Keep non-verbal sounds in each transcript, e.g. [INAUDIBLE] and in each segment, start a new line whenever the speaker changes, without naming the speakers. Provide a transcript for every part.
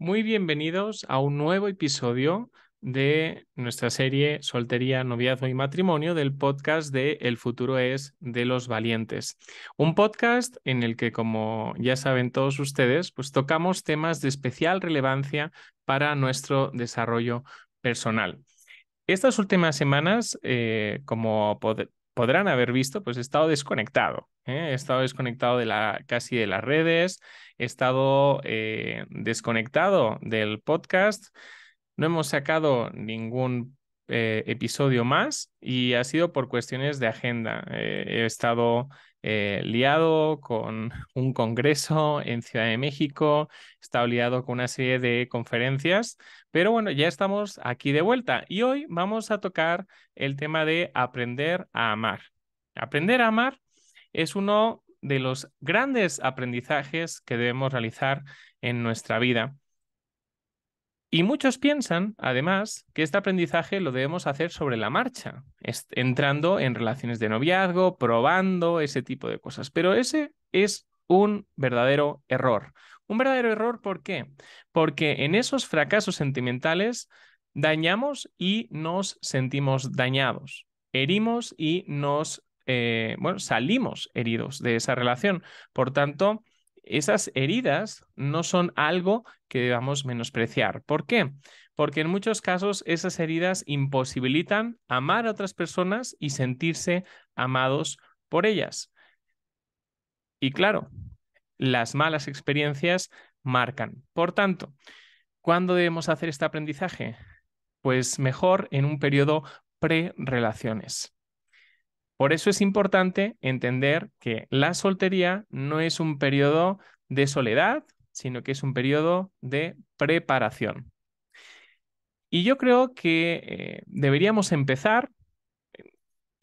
Muy bienvenidos a un nuevo episodio de nuestra serie Soltería, Noviazgo y Matrimonio del podcast de El futuro es de los valientes. Un podcast en el que, como ya saben todos ustedes, pues tocamos temas de especial relevancia para nuestro desarrollo personal. Estas últimas semanas, eh, como podrán haber visto, pues he estado desconectado. ¿eh? He estado desconectado de la, casi de las redes, he estado eh, desconectado del podcast. No hemos sacado ningún eh, episodio más y ha sido por cuestiones de agenda. Eh, he estado eh, liado con [LAUGHS] un congreso en Ciudad de México, he estado liado con una serie de conferencias, pero bueno, ya estamos aquí de vuelta y hoy vamos a tocar el tema de aprender a amar. Aprender a amar es uno de los grandes aprendizajes que debemos realizar en nuestra vida. Y muchos piensan, además, que este aprendizaje lo debemos hacer sobre la marcha, entrando en relaciones de noviazgo, probando ese tipo de cosas. Pero ese es un verdadero error. Un verdadero error, ¿por qué? Porque en esos fracasos sentimentales dañamos y nos sentimos dañados, herimos y nos, eh, bueno, salimos heridos de esa relación. Por tanto, esas heridas no son algo que debamos menospreciar. ¿Por qué? Porque en muchos casos esas heridas imposibilitan amar a otras personas y sentirse amados por ellas. Y claro, las malas experiencias marcan. Por tanto, ¿cuándo debemos hacer este aprendizaje? Pues mejor en un periodo pre-relaciones. Por eso es importante entender que la soltería no es un periodo de soledad, sino que es un periodo de preparación. Y yo creo que eh, deberíamos empezar eh,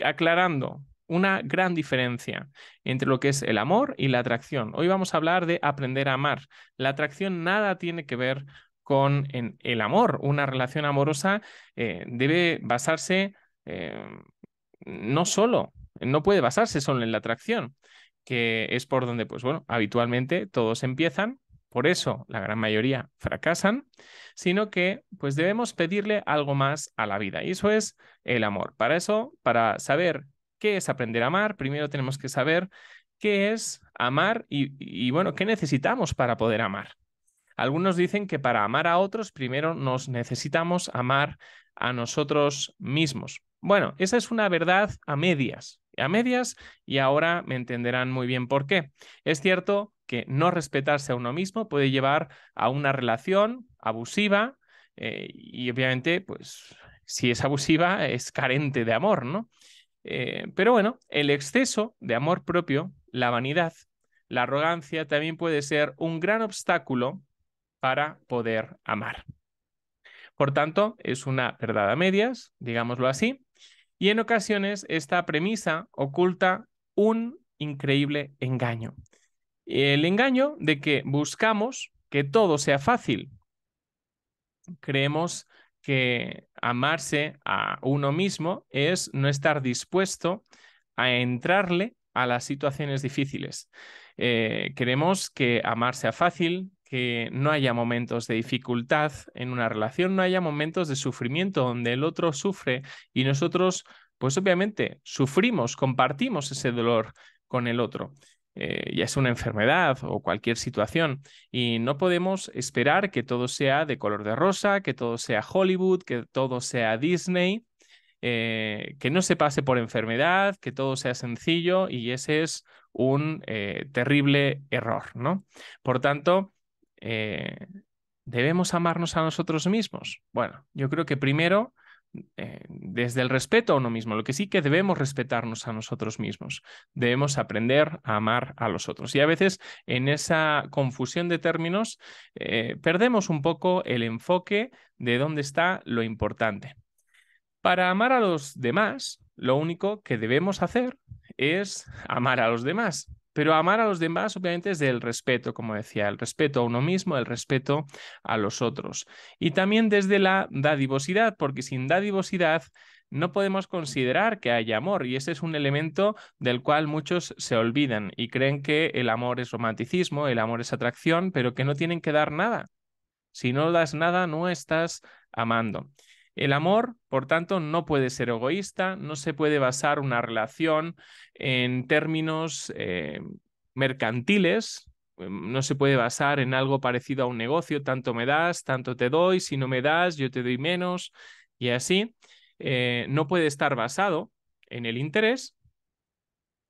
aclarando una gran diferencia entre lo que es el amor y la atracción. Hoy vamos a hablar de aprender a amar. La atracción nada tiene que ver con el amor. Una relación amorosa eh, debe basarse no solo no puede basarse solo en la atracción, que es por donde, pues bueno, habitualmente todos empiezan, por eso la gran mayoría fracasan, sino que pues debemos pedirle algo más a la vida y eso es el amor. Para eso, para saber qué es aprender a amar, primero tenemos que saber qué es amar y, y bueno, qué necesitamos para poder amar. Algunos dicen que para amar a otros primero nos necesitamos amar a nosotros mismos. Bueno, esa es una verdad a medias, a medias, y ahora me entenderán muy bien por qué. Es cierto que no respetarse a uno mismo puede llevar a una relación abusiva eh, y obviamente, pues, si es abusiva, es carente de amor, ¿no? Eh, pero bueno, el exceso de amor propio, la vanidad, la arrogancia también puede ser un gran obstáculo para poder amar. Por tanto, es una verdad a medias, digámoslo así, y en ocasiones esta premisa oculta un increíble engaño. El engaño de que buscamos que todo sea fácil. Creemos que amarse a uno mismo es no estar dispuesto a entrarle a las situaciones difíciles. Eh, queremos que amar sea fácil, no haya momentos de dificultad en una relación, no haya momentos de sufrimiento donde el otro sufre y nosotros, pues obviamente, sufrimos, compartimos ese dolor con el otro. y eh, ya es una enfermedad o cualquier situación. Y no podemos esperar que todo sea de color de rosa, que todo sea Hollywood, que todo sea Disney, eh, que no se pase por enfermedad, que todo sea sencillo y ese es un eh, terrible error, ¿no? Por tanto, eh, ¿debemos amarnos a nosotros mismos? Bueno, yo creo que primero eh, desde el respeto a uno mismo, lo que sí que debemos respetarnos a nosotros mismos, debemos aprender a amar a los otros. Y a veces en esa confusión de términos eh, perdemos un poco el enfoque de dónde está lo importante. Para amar a los demás, lo único que debemos hacer es amar a los demás. Pero amar a los demás, obviamente, es del respeto, como decía, el respeto a uno mismo, el respeto a los otros. Y también desde la dadivosidad, porque sin dadivosidad no podemos considerar que haya amor y ese es un elemento del cual muchos se olvidan y creen que el amor es romanticismo, el amor es atracción, pero que no tienen que dar nada. Si no das nada, no estás amando. El amor, por tanto, no puede ser egoísta, no se puede basar una relación en términos eh, mercantiles, em, no se puede basar en algo parecido a un negocio, tanto me das, tanto te doy, si no me das, yo te doy menos, y así. Eh, no puede estar basado en el interés,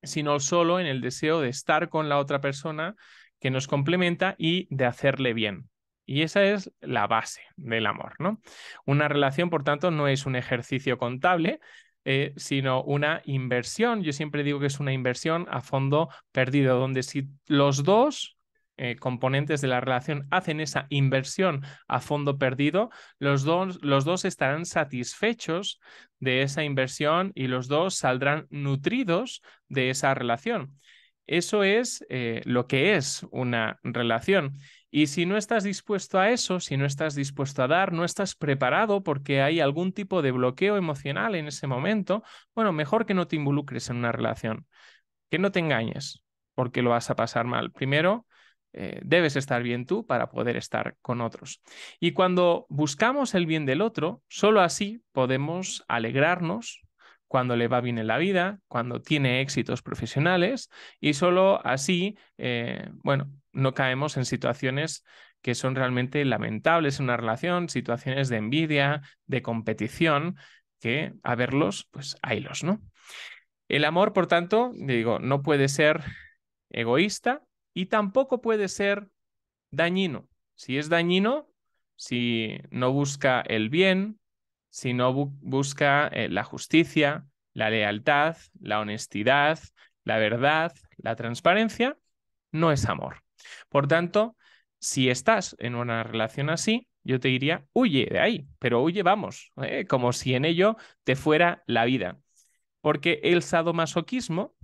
sino solo en el deseo de estar con la otra persona que nos complementa y de hacerle bien. Y esa es la base del amor, ¿no? Una relación, por tanto, no es un ejercicio contable, eh, sino una inversión. Yo siempre digo que es una inversión a fondo perdido, donde si los dos eh, componentes de la relación hacen esa inversión a fondo perdido, los dos, los dos estarán satisfechos de esa inversión y los dos saldrán nutridos de esa relación. Eso es eh, lo que es una relación. Y si no estás dispuesto a eso, si no estás dispuesto a dar, no estás preparado porque hay algún tipo de bloqueo emocional en ese momento, bueno, mejor que no te involucres en una relación, que no te engañes porque lo vas a pasar mal. Primero, eh, debes estar bien tú para poder estar con otros. Y cuando buscamos el bien del otro, solo así podemos alegrarnos cuando le va bien en la vida, cuando tiene éxitos profesionales y solo así, eh, bueno, no caemos en situaciones que son realmente lamentables en una relación, situaciones de envidia, de competición, que a verlos, pues haylos, ¿no? El amor, por tanto, digo, no puede ser egoísta y tampoco puede ser dañino. Si es dañino, si no busca el bien, si no busca eh, la justicia, la lealtad, la honestidad, la verdad, la transparencia, no es amor. Por tanto, si estás en una relación así, yo te diría, huye de ahí, pero huye, vamos, ¿eh? como si en ello te fuera la vida. Porque el sadomasoquismo,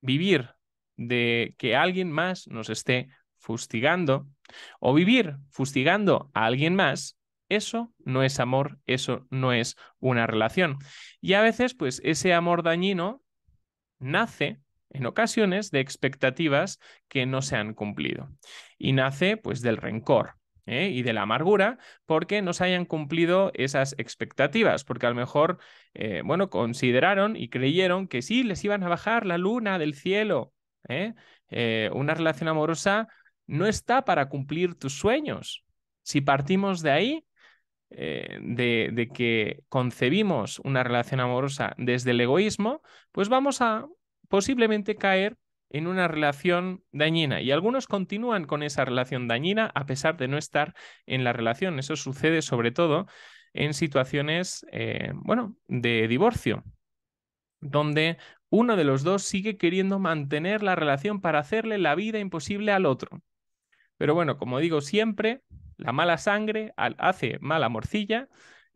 vivir de que alguien más nos esté fustigando o vivir fustigando a alguien más, eso no es amor, eso no es una relación. Y a veces, pues ese amor dañino nace en ocasiones de expectativas que no se han cumplido. Y nace pues del rencor, ¿eh? y de la amargura porque no se hayan cumplido esas expectativas, porque a lo mejor, eh, bueno, consideraron y creyeron que sí, les iban a bajar la luna del cielo. ¿eh? eh una relación amorosa no está para cumplir tus sueños. Si partimos de ahí, de que concebimos una relación amorosa desde el egoísmo, pues vamos a posiblemente caer en una relación dañina y algunos continúan con esa relación dañina a pesar de no estar en la relación. Eso sucede sobre todo en situaciones, eh, bueno, de divorcio, donde uno de los dos sigue queriendo mantener la relación para hacerle la vida imposible al otro. Pero bueno, como digo siempre, la mala sangre hace mala morcilla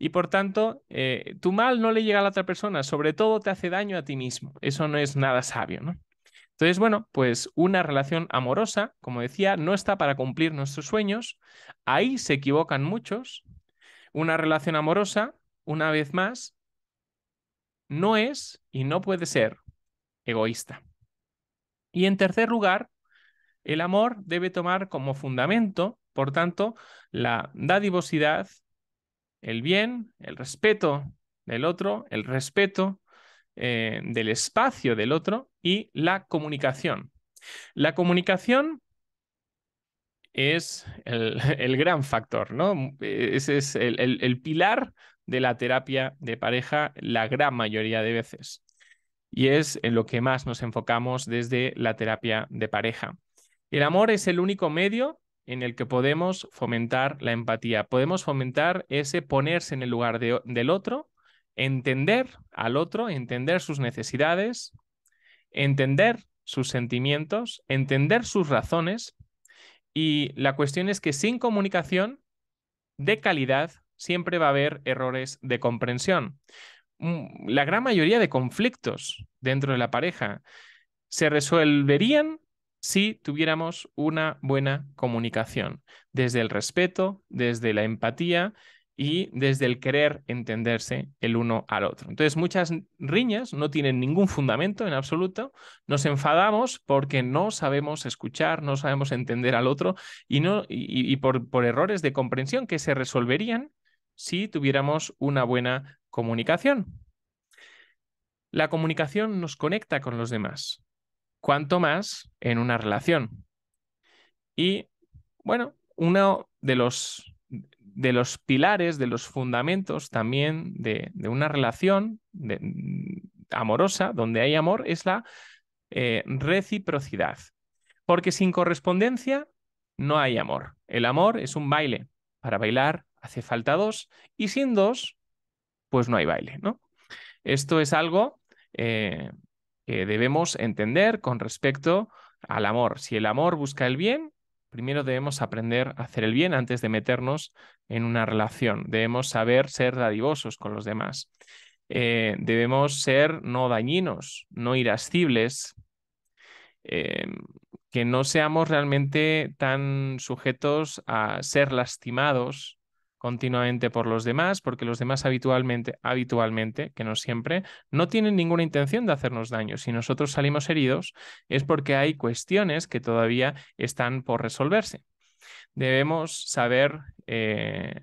y por tanto, eh, tu mal no le llega a la otra persona, sobre todo te hace daño a ti mismo. Eso no es nada sabio, ¿no? Entonces, bueno, pues una relación amorosa, como decía, no está para cumplir nuestros sueños. Ahí se equivocan muchos. Una relación amorosa, una vez más, no es y no puede ser egoísta. Y en tercer lugar, el amor debe tomar como fundamento, por tanto, la dadivosidad el bien, el respeto del otro, el respeto eh, del espacio del otro y la comunicación. La comunicación es el, [LAUGHS] gran factor, ¿no? Ese es el pilar de la terapia de pareja la gran mayoría de veces. Y es en lo que más nos enfocamos desde la terapia de pareja. El amor es el único medio en el que podemos fomentar la empatía, podemos fomentar ese ponerse en el lugar del otro, entender al otro, entender sus necesidades, entender sus sentimientos, entender sus razones. Y la cuestión es que sin comunicación de calidad siempre va a haber errores de comprensión. Mm, la gran mayoría de conflictos dentro de la pareja se resolverían si tuviéramos una buena comunicación, desde el respeto, desde la empatía y desde el querer entenderse el uno al otro. Entonces, muchas riñas no tienen ningún fundamento en absoluto, nos enfadamos porque no sabemos escuchar, no sabemos entender al otro y, no, por, por errores de comprensión que se resolverían si tuviéramos una buena comunicación. La comunicación nos conecta con los demás, cuanto más en una relación. Y bueno, uno de los, de los pilares, de los fundamentos también de, una relación amorosa, donde hay amor, es la eh, reciprocidad. Porque sin correspondencia no hay amor. El amor es un baile. Para bailar hace falta dos y sin dos, pues no hay baile, ¿no? Esto es algo eh, que debemos entender con respecto al amor. Si el amor busca el bien, primero debemos aprender a hacer el bien antes de meternos en una relación. Debemos saber ser dadivosos con los demás. Eh, debemos ser no dañinos, no irascibles, eh, que no seamos realmente tan sujetos a ser lastimados continuamente por los demás, porque los demás habitualmente, habitualmente, que no siempre, no tienen ninguna intención de hacernos daño. Si nosotros salimos heridos es porque hay cuestiones que todavía están por resolverse. Debemos saber eh,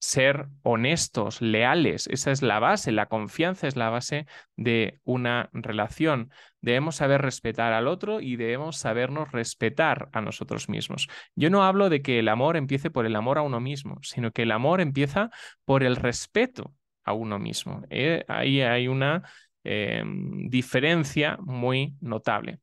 ser honestos, leales. Esa es la base, la confianza es la base de una relación. Debemos saber respetar al otro y debemos sabernos respetar a nosotros mismos. Yo no hablo de que el amor empiece por el amor a uno mismo, sino que el amor empieza por el respeto a uno mismo. Eh, ahí hay una em, diferencia muy notable.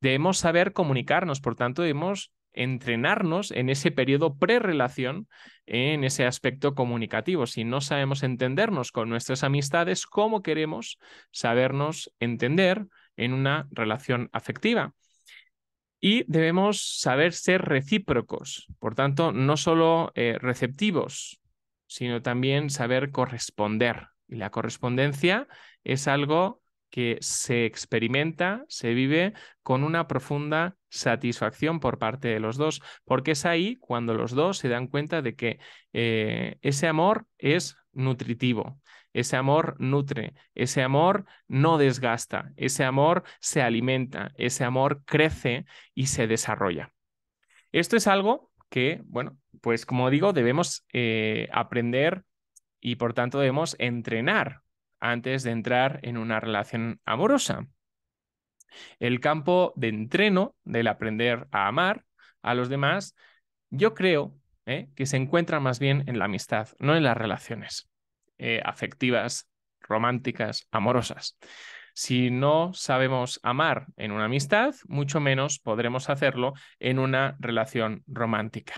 Debemos saber comunicarnos, por tanto, debemos entrenarnos en ese periodo pre-relación, en ese aspecto comunicativo. Si no sabemos entendernos con nuestras amistades, ¿cómo queremos sabernos entender en una relación afectiva? Y debemos saber ser recíprocos, por tanto, no solo eh, receptivos, sino también saber corresponder. Y la correspondencia es algo que se experimenta, se vive con una profunda satisfacción por parte de los dos, porque es ahí cuando los dos se dan cuenta de que eh, ese amor es nutritivo, ese amor nutre, ese amor no desgasta, ese amor se alimenta, ese amor crece y se desarrolla. Esto es algo que, bueno, pues como digo, debemos eh, aprender y por tanto debemos entrenar antes de entrar en una relación amorosa. El campo de entreno del aprender a amar a los demás, yo creo ¿eh? que se encuentra más bien en la amistad, no en las relaciones eh, afectivas, románticas, amorosas. Si no sabemos amar en una amistad, mucho menos podremos hacerlo en una relación romántica.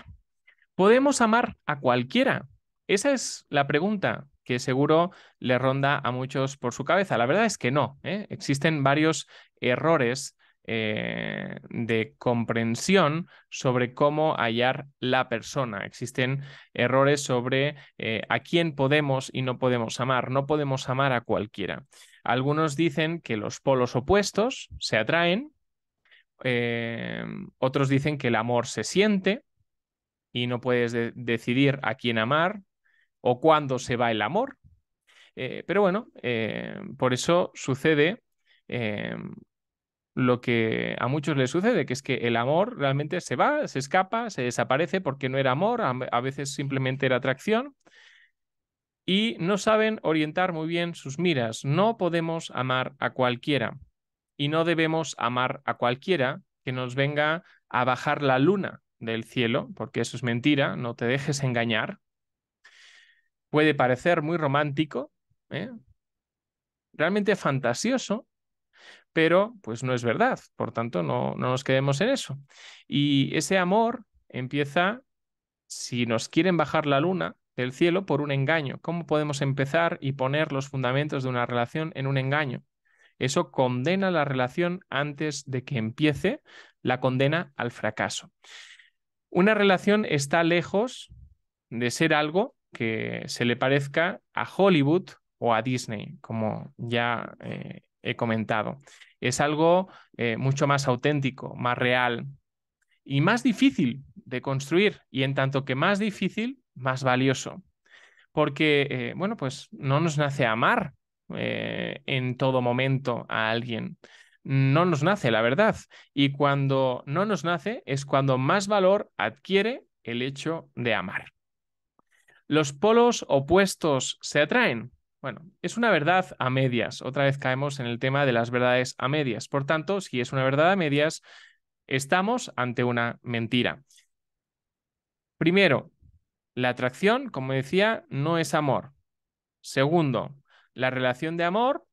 ¿Podemos amar a cualquiera? Esa es la pregunta que seguro le ronda a muchos por su cabeza. La verdad es que no. ¿eh? Existen varios errores eh, de comprensión sobre cómo hallar la persona. Existen errores sobre eh, a quién podemos y no podemos amar. No podemos amar a cualquiera. Algunos dicen que los polos opuestos se atraen. otros dicen que el amor se siente y no puedes decidir a quién amar o cuándo se va el amor. Eh, pero bueno, eh, por eso sucede eh, lo que a muchos les sucede, que es que el amor realmente se va, se escapa, se desaparece porque no era amor, a veces simplemente era atracción. Y no saben orientar muy bien sus miras. No podemos amar a cualquiera. Y no debemos amar a cualquiera que nos venga a bajar la luna del cielo, porque eso es mentira, no te dejes engañar puede parecer muy romántico, ¿eh? realmente fantasioso, pero pues no es verdad, por tanto no, no nos quedemos en eso. Y ese amor empieza, si nos quieren bajar la luna del cielo, por un engaño. ¿Cómo podemos empezar y poner los fundamentos de una relación en un engaño? Eso condena la relación antes de que empiece, la condena al fracaso. Una relación está lejos de ser algo que se le parezca a Hollywood o a Disney, como ya eh, he comentado. Es algo eh, mucho más auténtico, más real y más difícil de construir. Y en tanto que más difícil, más valioso. Porque, eh, bueno, pues no nos nace amar en todo momento a alguien. No nos nace, la verdad. Y cuando no nos nace es cuando más valor adquiere el hecho de amar. Los polos opuestos se atraen. Bueno, es una verdad a medias. Otra vez caemos en el tema de las verdades a medias. Por tanto, si es una verdad a medias, estamos ante una mentira. Primero, la atracción, como decía, no es amor. Segundo, la relación de amor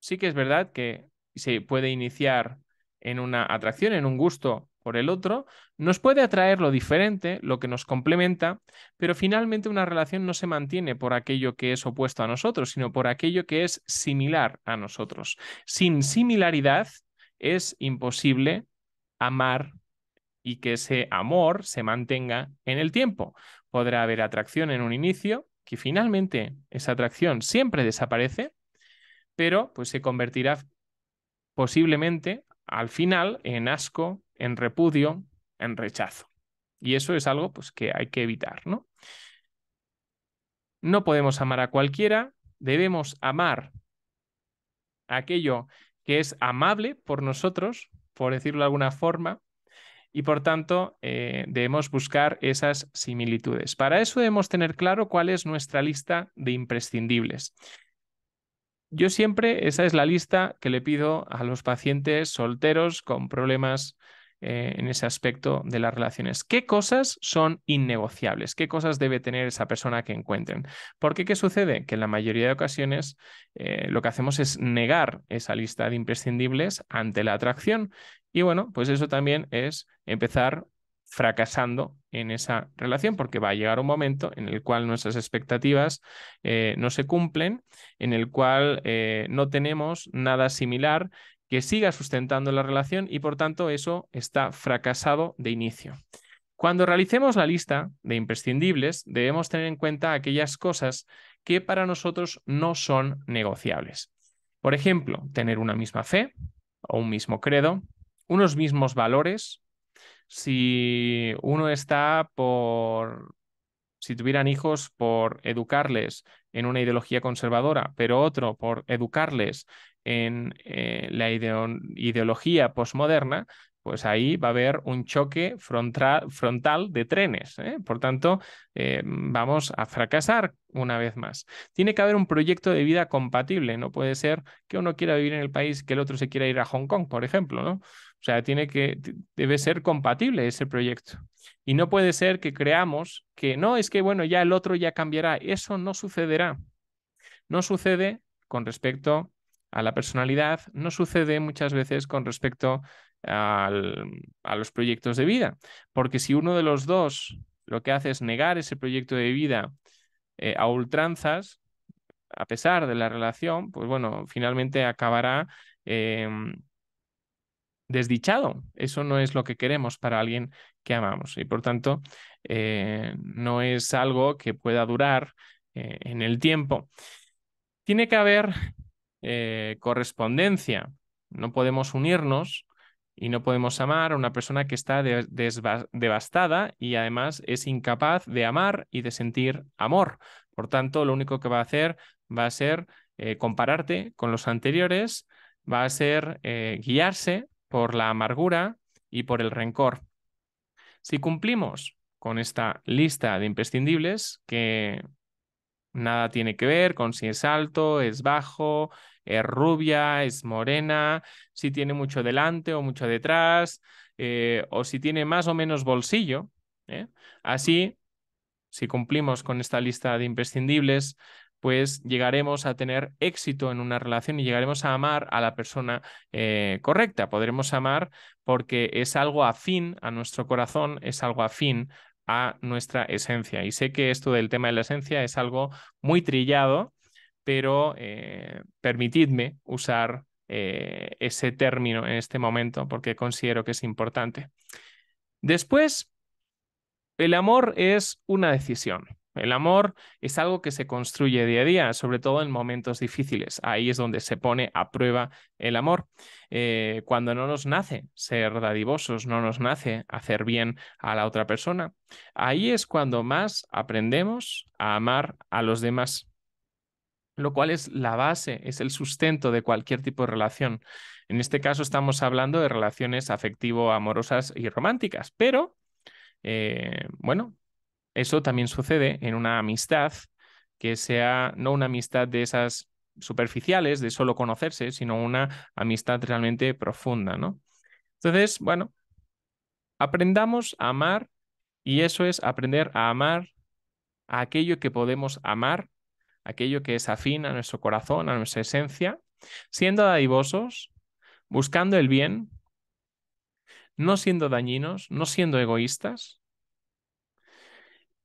sí que es verdad que se puede iniciar en una atracción, en un gusto por el otro, nos puede atraer lo diferente, lo que nos complementa, pero finalmente una relación no se mantiene por aquello que es opuesto a nosotros, sino por aquello que es similar a nosotros. Sin similaridad es imposible amar y que ese amor se mantenga en el tiempo. Podrá haber atracción en un inicio, que finalmente esa atracción siempre desaparece, pero pues se convertirá posiblemente al final en asco, en repudio, en rechazo. Y eso es algo pues, que hay que evitar, ¿no? No podemos amar a cualquiera, debemos amar aquello que es amable por nosotros, por decirlo de alguna forma, y por tanto eh, debemos buscar esas similitudes. Para eso debemos tener claro cuál es nuestra lista de imprescindibles. Yo siempre, esa es la lista que le pido a los pacientes solteros con problemas eh, en ese aspecto de las relaciones. ¿Qué cosas son innegociables? ¿Qué cosas debe tener esa persona que encuentren? Porque ¿qué sucede? Que en la mayoría de ocasiones eh, lo que hacemos es negar esa lista de imprescindibles ante la atracción. Y bueno, pues eso también es empezar fracasando en esa relación porque va a llegar un momento en el cual nuestras expectativas eh, no se cumplen, en el cual no tenemos nada similar que siga sustentando la relación y por tanto eso está fracasado de inicio. Cuando realicemos la lista de imprescindibles, debemos tener en cuenta aquellas cosas que para nosotros no son negociables. Por ejemplo, tener una misma fe o un mismo credo, unos mismos valores. Si uno está por si tuvieran hijos por educarles en una ideología conservadora, pero otro por educarles en eh, la ideología posmoderna, pues ahí va a haber un choque frontal de trenes. ¿eh? Por tanto, eh, vamos a fracasar una vez más. Tiene que haber un proyecto de vida compatible. No puede ser que uno quiera vivir en el país que el otro se quiera ir a Hong Kong, por ejemplo, ¿no? O sea, tiene que, debe ser compatible ese proyecto. Y no puede ser que creamos que no, es que bueno, ya el otro ya cambiará. Eso no sucederá. No sucede con respecto a la personalidad, no sucede muchas veces con respecto a los proyectos de vida. Porque si uno de los dos lo que hace es negar ese proyecto de vida eh, a ultranzas, a pesar de la relación, pues bueno, finalmente acabará em, desdichado. Eso no es lo que queremos para alguien que amamos y por tanto eh, no es algo que pueda durar eh, en el tiempo. Tiene que haber eh, correspondencia. No podemos unirnos y no podemos amar a una persona que está devastada y además es incapaz de amar y de sentir amor. Por tanto, lo único que va a hacer va a ser compararte con los anteriores, va a ser guiarse por la amargura y por el rencor. Si cumplimos con esta lista de imprescindibles, que nada tiene que ver con si es alto, es bajo, es rubia, es morena, si tiene mucho delante o mucho detrás, eh, o si tiene más o menos bolsillo. ¿eh? Así, si cumplimos con esta lista de imprescindibles, pues llegaremos a tener éxito en una relación y llegaremos a amar a la persona eh, correcta. Podremos amar porque es algo afín a nuestro corazón, es algo afín a nuestra esencia. Y sé que esto del tema de la esencia es algo muy trillado, pero eh, permitidme usar eh, ese término en este momento porque considero que es importante. Después, el amor es una decisión. El amor es algo que se construye día a día, sobre todo en momentos difíciles. Ahí es donde se pone a prueba el amor. Eh, cuando no nos nace ser dadivosos, no nos nace hacer bien a la otra persona, ahí es cuando más aprendemos a amar a los demás lo cual es la base, es el sustento de cualquier tipo de relación. En este caso estamos hablando de relaciones afectivo-amorosas y románticas, pero eh, bueno, eso también sucede en una amistad que sea no una amistad de esas superficiales, de solo conocerse, sino una amistad realmente profunda, ¿no? Entonces, bueno, aprendamos a amar y eso es aprender a amar a aquello que podemos amar, aquello que es afín a nuestro corazón, a nuestra esencia, siendo dadivosos, buscando el bien, no siendo dañinos, no siendo egoístas,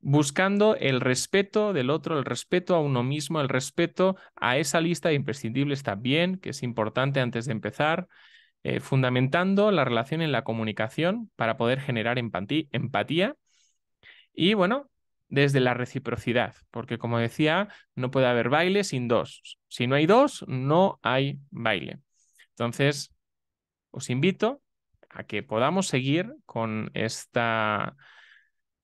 buscando el respeto del otro, el respeto a uno mismo, el respeto a esa lista de imprescindibles también, que es importante antes de empezar, eh, fundamentando la relación en la comunicación para poder generar empatía. Y bueno, desde la reciprocidad, porque como decía, no puede haber baile sin dos. Si no hay dos, no hay baile. Entonces, os invito a que podamos seguir con esta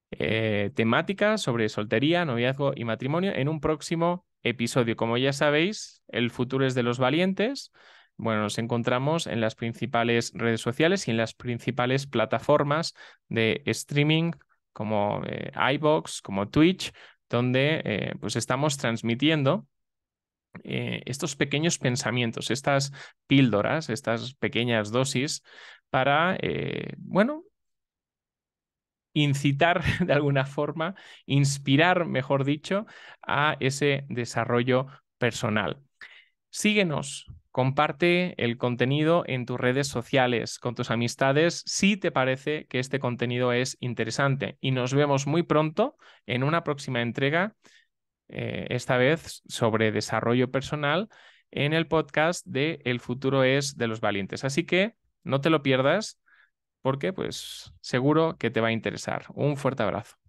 temáticas eh, temática sobre soltería, noviazgo y matrimonio en un próximo episodio. Como ya sabéis, el futuro es de los valientes. Bueno, nos encontramos en las principales redes sociales y en las principales plataformas de streaming como eh, iBox, como Twitch, donde eh, pues estamos transmitiendo eh, estos pequeños pensamientos, estas píldoras, estas pequeñas dosis para, bueno, incitar [LAUGHS] de alguna forma, inspirar, mejor dicho, a ese desarrollo personal. Síguenos, comparte el contenido en tus redes sociales, con tus amistades, si te parece que este contenido es interesante. Y nos vemos muy pronto en una próxima entrega, eh, esta vez sobre desarrollo personal, en el podcast de El futuro es de los valientes. Así que no te lo pierdas porque pues seguro que te va a interesar. Un fuerte abrazo.